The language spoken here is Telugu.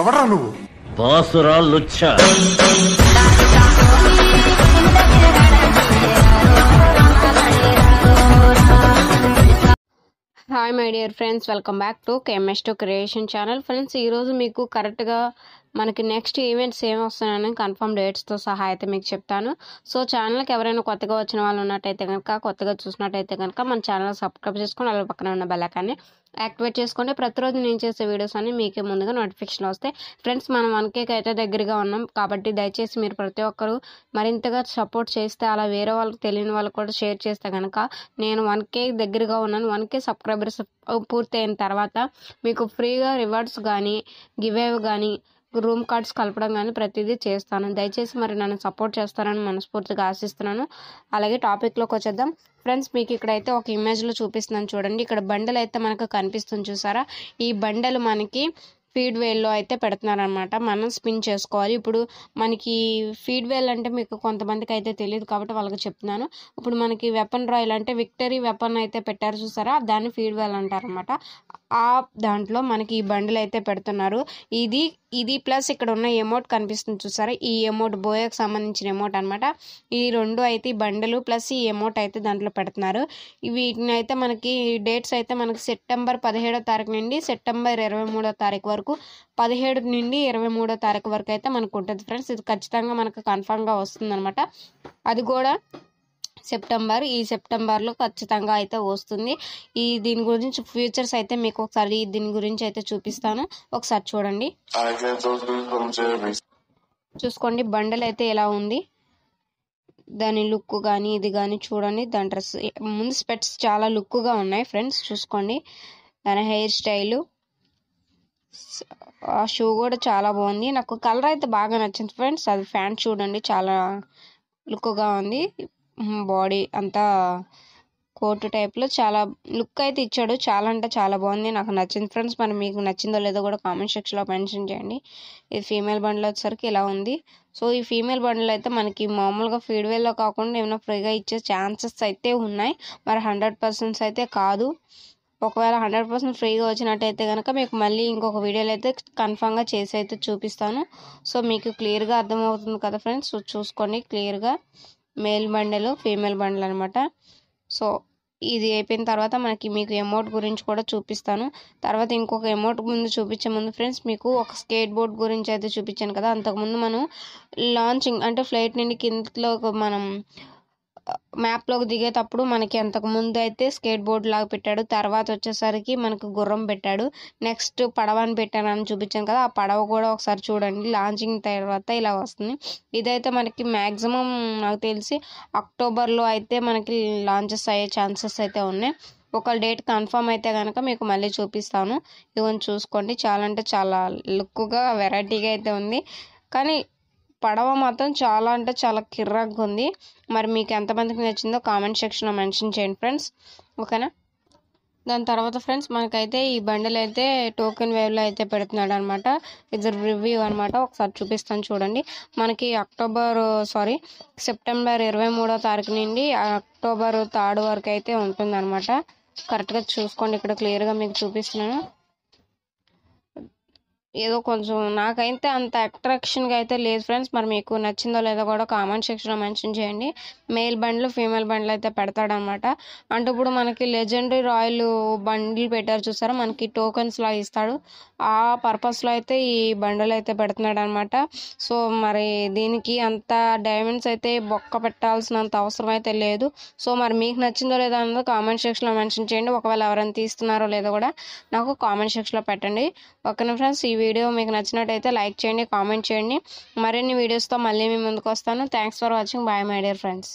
ఎవరా నువ్వు బాసురా hi my dear friends welcome back to K M S to creation channel friends ఈరోజు మీకు కరెక్ట్గా మనకి నెక్స్ట్ ఈవెంట్స్ ఏమి వస్తున్నాయని కన్ఫర్మ్ డేట్స్తో సహా అయితే మీకు చెప్తాను సో ఛానల్కి ఎవరైనా కొత్తగా వచ్చిన వాళ్ళు ఉన్నట్టయితే కనుక కొత్తగా చూసినట్టయితే కనుక మన ఛానల్ సబ్స్క్రైబ్ చేసుకొని అలా పక్కన ఉన్న బెల్లకాన్ని యాక్టివేట్ చేసుకోండి ప్రతిరోజు నేను చేసే వీడియోస్ అన్ని మీకే ముందుగా నోటిఫికేషన్ వస్తాయి ఫ్రెండ్స్ మనం వన్ అయితే దగ్గరగా ఉన్నాం కాబట్టి దయచేసి మీరు ప్రతి ఒక్కరు మరింతగా సపోర్ట్ చేస్తే అలా వేరే వాళ్ళకి తెలియని వాళ్ళకి కూడా షేర్ చేస్తే కనుక నేను వన్ కేక్ దగ్గరగా ఉన్నాను వన్ కే సబ్స్క్రైబర్స్ పూర్తయిన తర్వాత మీకు ఫ్రీగా రివార్డ్స్ కానీ గివ్ కానీ రూమ్ కార్డ్స్ కలపడం కానీ ప్రతిదీ చేస్తాను దయచేసి మరి నన్ను సపోర్ట్ చేస్తారని మనస్ఫూర్తిగా ఆశిస్తున్నాను అలాగే టాపిక్లోకి వచ్చేద్దాం ఫ్రెండ్స్ మీకు ఇక్కడైతే ఒక ఇమేజ్లో చూపిస్తున్నాను చూడండి ఇక్కడ బండలు అయితే మనకు కనిపిస్తుంది చూసారా ఈ బండలు మనకి ఫీడ్ వేల్లో అయితే పెడుతున్నారనమాట మనం స్పిన్ చేసుకోవాలి ఇప్పుడు మనకి ఫీడ్ వేల్ అంటే మీకు కొంతమందికి అయితే తెలియదు కాబట్టి వాళ్ళకి చెప్తున్నాను ఇప్పుడు మనకి వెపన్ రాయల్ అంటే విక్టరీ వెపన్ అయితే పెట్టారు చూసారా దాన్ని ఫీడ్ వేల్ అంటారనమాట ఆ దాంట్లో మనకి ఈ బండిల్ అయితే పెడుతున్నారు ఇది ఇది ప్లస్ ఇక్కడ ఉన్న ఎమౌంట్ కనిపిస్తుంది చూసారా ఈ ఎమౌంట్ బోయకు సంబంధించిన ఎమౌంట్ అనమాట ఈ రెండు అయితే ఈ బండలు ప్లస్ ఈ ఎమౌంట్ అయితే దాంట్లో పెడుతున్నారు వీటిని అయితే మనకి డేట్స్ అయితే మనకి సెప్టెంబర్ పదిహేడో తారీఖు నుండి సెప్టెంబర్ ఇరవై మూడో తారీఖు వరకు పదిహేడు నుండి ఇరవై మూడో తారీఖు వరకు అయితే మనకు ఉంటుంది ఫ్రెండ్స్ ఇది ఖచ్చితంగా మనకు కన్ఫామ్గా వస్తుంది అనమాట అది కూడా సెప్టెంబర్ ఈ సెప్టెంబర్లో ఖచ్చితంగా అయితే వస్తుంది ఈ దీని గురించి ఫ్యూచర్స్ అయితే మీకు ఒకసారి దీని గురించి అయితే చూపిస్తాను ఒకసారి చూడండి చూసుకోండి బండల్ అయితే ఎలా ఉంది దాని లుక్ కానీ ఇది కానీ చూడండి దాని డ్రెస్ ముందు స్పెట్స్ చాలా లుక్గా ఉన్నాయి ఫ్రెండ్స్ చూసుకోండి దాని హెయిర్ స్టైలు ఆ షూ కూడా చాలా బాగుంది నాకు కలర్ అయితే బాగా నచ్చింది ఫ్రెండ్స్ అది ఫ్యాన్ చూడండి చాలా లుక్గా ఉంది బాడీ అంతా కోట్ టైప్లో చాలా లుక్ అయితే ఇచ్చాడు చాలా అంటే చాలా బాగుంది నాకు నచ్చింది ఫ్రెండ్స్ మరి మీకు నచ్చిందో లేదో కూడా కామెంట్ సెక్షన్లో మెన్షన్ చేయండి ఇది ఫీమేల్ బండ్లు వచ్చేసరికి ఇలా ఉంది సో ఈ ఫీమేల్ బండ్లు అయితే మనకి మామూలుగా ఫీడ్వేల్లో కాకుండా ఏమైనా ఫ్రీగా ఇచ్చే ఛాన్సెస్ అయితే ఉన్నాయి మరి హండ్రెడ్ పర్సెంట్స్ అయితే కాదు ఒకవేళ హండ్రెడ్ పర్సెంట్ ఫ్రీగా వచ్చినట్టయితే కనుక మీకు మళ్ళీ ఇంకొక వీడియోలో అయితే కన్ఫామ్గా చేసి అయితే చూపిస్తాను సో మీకు క్లియర్గా అర్థమవుతుంది కదా ఫ్రెండ్స్ చూసుకోండి క్లియర్గా మేల్ బండలు ఫీమేల్ బండలు అనమాట సో ఇది అయిపోయిన తర్వాత మనకి మీకు అమౌంట్ గురించి కూడా చూపిస్తాను తర్వాత ఇంకొక అమౌంట్ ముందు చూపించే ముందు ఫ్రెండ్స్ మీకు ఒక స్కేట్ బోర్డ్ గురించి అయితే చూపించాను కదా అంతకుముందు మనం లాంచింగ్ అంటే ఫ్లైట్ నుండి కిందలో మనం మ్యాప్లోకి దిగేటప్పుడు మనకి అంతకు ముందు అయితే స్కేట్ బోర్డ్ లాగా పెట్టాడు తర్వాత వచ్చేసరికి మనకు గుర్రం పెట్టాడు నెక్స్ట్ పడవ అని అని చూపించాను కదా ఆ పడవ కూడా ఒకసారి చూడండి లాంచింగ్ తర్వాత ఇలా వస్తుంది ఇదైతే మనకి మ్యాక్సిమం నాకు తెలిసి అక్టోబర్లో అయితే మనకి లాంచెస్ అయ్యే ఛాన్సెస్ అయితే ఉన్నాయి ఒక డేట్ కన్ఫర్మ్ అయితే కనుక మీకు మళ్ళీ చూపిస్తాను ఇవన్నీ చూసుకోండి చాలా అంటే చాలా లుక్గా వెరైటీగా అయితే ఉంది కానీ పడవ మాత్రం చాలా అంటే చాలా కిర్రాగ్గా ఉంది మరి మీకు ఎంతమందికి నచ్చిందో కామెంట్ సెక్షన్లో మెన్షన్ చేయండి ఫ్రెండ్స్ ఓకేనా దాని తర్వాత ఫ్రెండ్స్ మనకైతే ఈ బండిలు అయితే టోకెన్ వేవ్లో అయితే పెడుతున్నాడు అనమాట ఇద్దరు రివ్యూ అనమాట ఒకసారి చూపిస్తాను చూడండి మనకి అక్టోబర్ సారీ సెప్టెంబర్ ఇరవై మూడో తారీఖు నుండి అక్టోబర్ థర్డ్ వరకు అయితే ఉంటుంది అనమాట కరెక్ట్గా చూసుకోండి ఇక్కడ క్లియర్గా మీకు చూపిస్తున్నాను ఏదో కొంచెం నాకైతే అంత అట్రాక్షన్గా అయితే లేదు ఫ్రెండ్స్ మరి మీకు నచ్చిందో లేదో కూడా కామెంట్ సెక్షన్లో మెన్షన్ చేయండి మేల్ బండ్లు ఫీమేల్ బండ్లు అయితే పెడతాడనమాట అంటే ఇప్పుడు మనకి లెజెండరీ రాయల్ బండ్లు పెట్టారు చూసారా మనకి టోకెన్స్లా ఇస్తాడు ఆ పర్పస్లో అయితే ఈ బండలు అయితే పెడుతున్నాడు అనమాట సో మరి దీనికి అంత డైమండ్స్ అయితే బొక్క పెట్టాల్సినంత అవసరం అయితే లేదు సో మరి మీకు నచ్చిందో లేదో అన్నది కామెంట్ సెక్షన్లో మెన్షన్ చేయండి ఒకవేళ ఎవరైనా తీస్తున్నారో లేదో కూడా నాకు కామెంట్ సెక్షన్లో పెట్టండి ఓకేనా ఫ్రెండ్స్ ఈ వీడియో మీకు నచ్చినట్టయితే లైక్ చేయండి కామెంట్ చేయండి మరిన్ని వీడియోస్తో మళ్ళీ మీ ముందుకు వస్తాను thanks for watching bye my dear friends